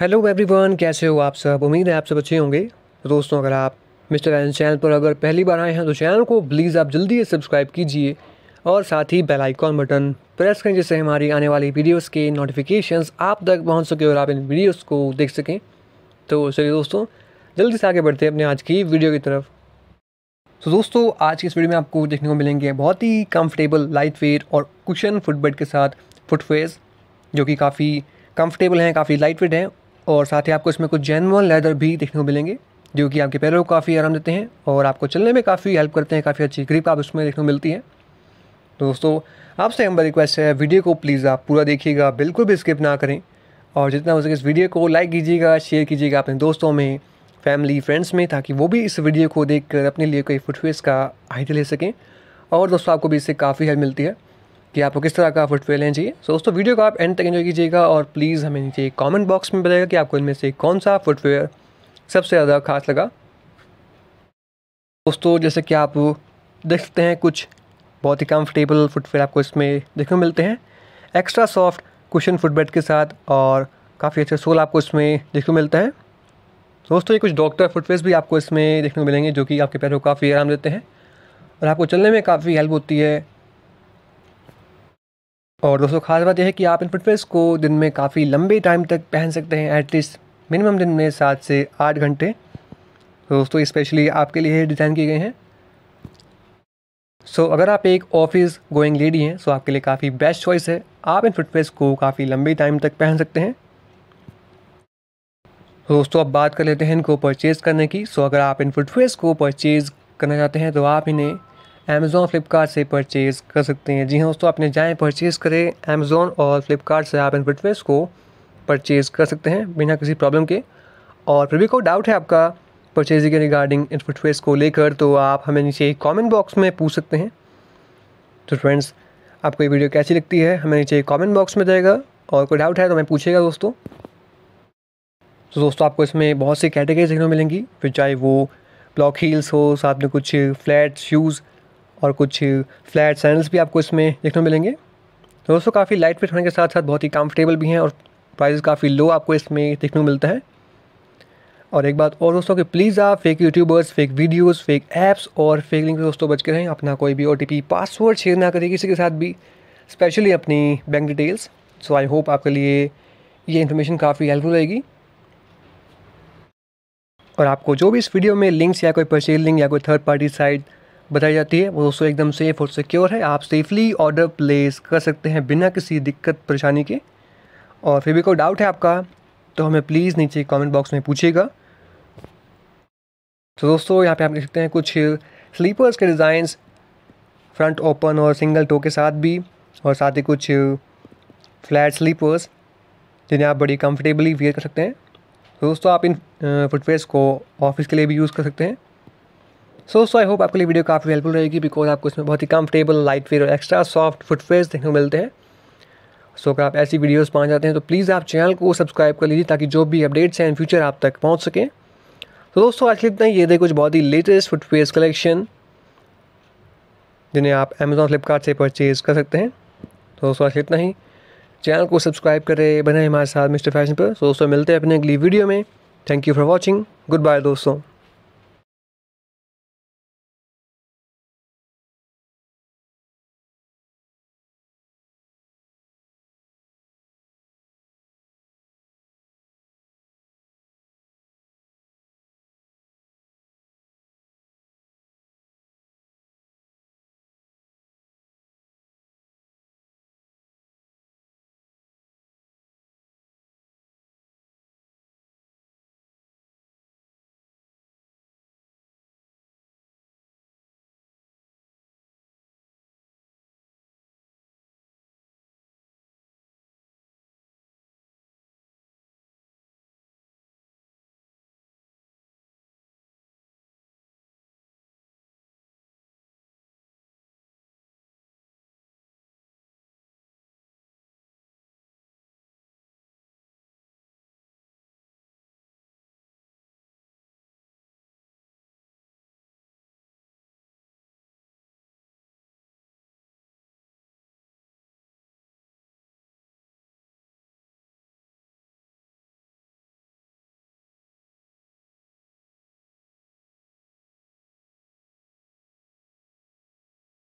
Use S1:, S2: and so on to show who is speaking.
S1: hello everyone कैसे हो आप सब उम्मीद है आप सब अच्छे होंगे तो दोस्तों अगर आप मिस्टर एन चैनल पर अगर पहली बार आए हैं तो चैनल को प्लीज़ आप जल्दी से सब्सक्राइब कीजिए और साथ ही बेल आइकॉन बटन प्रेस करें जिससे हमारी आने वाली वीडियोस के नोटिफिकेशंस आप तक पहुंच सके और आप इन वीडियोस को देख सकें तो चलिए दोस्तों जल्दी से आगे बढ़ते हैं अपने आज की वीडियो की तरफ तो दोस्तों आज की इस वीडियो में आपको देखने को मिलेंगे बहुत ही कम्फर्टेबल लाइट वेट और कुशन फुटबेड के साथ फुटफेस जो कि काफ़ी कंफर्टेबल हैं काफ़ी लाइट वेट हैं और साथ ही आपको इसमें कुछ जेनवन लेदर भी देखने को मिलेंगे जो कि आपके पैरों को काफ़ी आराम देते हैं और आपको चलने में काफ़ी हेल्प करते हैं काफ़ी अच्छी ग्रिप आप उसमें देखने को मिलती है दोस्तों आपसे हमारी रिक्वेस्ट है वीडियो को प्लीज़ आप पूरा देखिएगा बिल्कुल भी स्किप ना करें और जितना हो सके इस वीडियो को लाइक कीजिएगा शेयर कीजिएगा अपने दोस्तों में फैमिली फ्रेंड्स में ताकि वो भी इस वीडियो को देख अपने लिए कोई फुटवेज का आइडिया ले सकें और दोस्तों आपको भी इससे काफ़ी हेल्प मिलती है कि आपको किस तरह का फुटवेयर लेना चाहिए सो तो दोस्तों वीडियो को आप एंड तक एंजॉय कीजिएगा और प्लीज़ हमें नीचे कमेंट बॉक्स में बताएगा कि आपको इनमें से कौन सा फुटवेयर सबसे ज़्यादा खास लगा दोस्तों जैसे कि आप देख सकते हैं कुछ बहुत ही कम्फर्टेबल फुटवेयर आपको इसमें देखने मिलते हैं एक्स्ट्रा सॉफ्ट कुशन फुटबेड के साथ और काफ़ी अच्छे सोल आपको इसमें देखने को मिलता है दोस्तों ये कुछ डॉक्टर फुटवेयर भी आपको इसमें देखने को मिलेंगे जो कि आपके पैरों को काफ़ी आराम देते हैं और आपको चलने में काफ़ी हेल्प होती है और दोस्तों खास बात यह है कि आप इन फुटवेयर्स को दिन में काफ़ी लंबे टाइम तक पहन सकते हैं एटलीस्ट मिनिमम दिन में सात से आठ घंटे दोस्तों स्पेशली आपके लिए डिज़ाइन किए गए हैं सो so, अगर आप एक ऑफिस गोइंग लेडी हैं सो आपके लिए काफ़ी बेस्ट चॉइस है आप इन फुटवेयर्स को काफ़ी लंबे टाइम तक पहन सकते हैं दोस्तों अब बात कर लेते हैं इनको परचेज़ करने की सो अगर आप इन फुटवेयर्स को परचेज़ करना चाहते हैं तो आप इन्हें अमेज़ोन फ्लिपकार्ट से परचेज़ कर सकते हैं जी हाँ दोस्तों आपने जाएँ परचेज़ करें अमेज़ोन और फ्लिपकार्ट से आप इन फुटवेयर्स को परचेज़ कर सकते हैं बिना किसी प्रॉब्लम के और फिर भी कोई डाउट है आपका परचेजिंग के रिगार्डिंग इन फुटवेयर्स को लेकर तो आप हमें नीचे कॉमेंट बॉक्स में पूछ सकते हैं तो फ्रेंड्स आपको ये वीडियो कैसी लगती है हमें नीचे कॉमेंट बॉक्स में जाएगा और कोई डाउट है तो हमें पूछेगा दोस्तों तो दोस्तों आपको इसमें बहुत सी कैटेगरीज देखने मिलेंगी फिर चाहे वो ब्लॉक हील्स हो साथ में कुछ फ्लैट शूज़ और कुछ फ्लैट सैंडल्स भी आपको इसमें देखने को मिलेंगे तो दोस्तों काफ़ी लाइट वेट होने के साथ साथ बहुत ही कम्फर्टेबल भी हैं और प्राइस काफ़ी लो आपको इसमें देखने को मिलता है और एक बात और दोस्तों कि प्लीज़ आप fake YouTubers fake videos fake apps और फेक लिंक दोस्तों बच के रहें अपना कोई भी ओ पासवर्ड शेयर ना करें किसी के साथ भी स्पेशली अपनी bank details so I hope आपके लिए ये इन्फॉर्मेशन काफ़ी हेल्पफुल रहेगी और आपको जो भी इस वीडियो में लिंक्स या कोई परचेज लिंक या कोई थर्ड पार्टी साइट बताई जाती है वो दोस्तों एकदम सेफ़ और सिक्योर है आप सेफली ऑर्डर प्लेस कर सकते हैं बिना किसी दिक्कत परेशानी के और फिर भी कोई डाउट है आपका तो हमें प्लीज़ नीचे कमेंट बॉक्स में पूछिएगा तो दोस्तों यहाँ पे आप देख सकते हैं कुछ स्लीपर्स के डिज़ाइंस फ्रंट ओपन और सिंगल टो के साथ भी और साथ ही कुछ फ्लैट स्लीपर्स जिन्हें आप बड़ी कम्फर्टेबली वेयर कर सकते हैं तो दोस्तों आप इन फुटवेयर्स को ऑफिस के लिए भी यूज़ कर सकते हैं सो सो आई होप आपके लिए वीडियो काफ़ी हेल्पफुल रहेगी बिकॉज आपको इसमें बहुत ही कंफर्टेबल लाइट फेयर और एक्स्ट्रा सॉफ्ट फुटफेयर देखने को मिलते हैं सो so, अगर आप ऐसी वीडियोस पाँच जाते हैं तो प्लीज़ आप चैनल को सब्सक्राइब कर लीजिए ताकि जो भी अपडेट्स हैं इन फ्यूचर आप तक पहुँच सकें तो दोस्तों आज इतना ही ये थे कुछ बहुत ही लेटेस्ट फुटफेयर कलेक्शन जिन्हें आप अमेज़ोन फ्लिपकार्ट से परचेज़ कर सकते हैं तो दोस्तों आज इतना ही चैनल को सब्सक्राइब करें बने हमारे साथ मिस्टर फैशन पर दोस्तों मिलते हैं अपने अगली वीडियो में thank you for watching goodbye दोस्तों